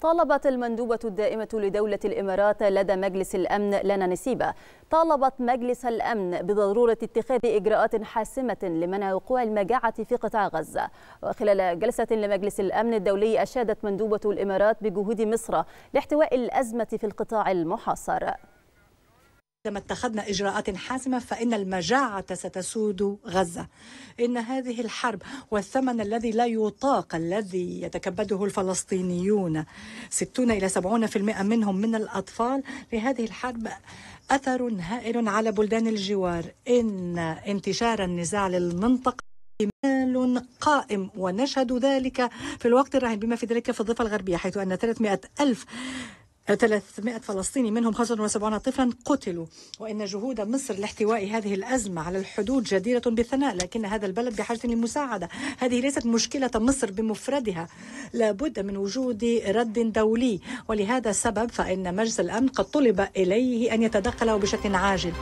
طالبت المندوبة الدائمة لدولة الإمارات لدى مجلس الأمن لنا نسيبة طالبت مجلس الأمن بضرورة اتخاذ إجراءات حاسمة لمنع وقوع المجاعة في قطاع غزة وخلال جلسة لمجلس الأمن الدولي أشادت مندوبة الإمارات بجهود مصر لاحتواء الأزمة في القطاع المحاصر عندما اتخذنا اجراءات حاسمه فان المجاعه ستسود غزه. ان هذه الحرب والثمن الذي لا يطاق الذي يتكبده الفلسطينيون 60 الى 70% منهم من الاطفال لهذه الحرب اثر هائل على بلدان الجوار. ان انتشار النزاع للمنطقه احتمال قائم ونشهد ذلك في الوقت الراهن بما في ذلك في الضفة الغربية حيث أن 300 ألف 300 فلسطيني منهم 75 طفلا قتلوا وإن جهود مصر لاحتواء هذه الأزمة على الحدود جديرة بالثناء لكن هذا البلد بحاجة للمساعدة هذه ليست مشكلة مصر بمفردها لابد من وجود رد دولي ولهذا السبب فإن مجلس الأمن قد طلب إليه أن يتدخل بشكل عاجل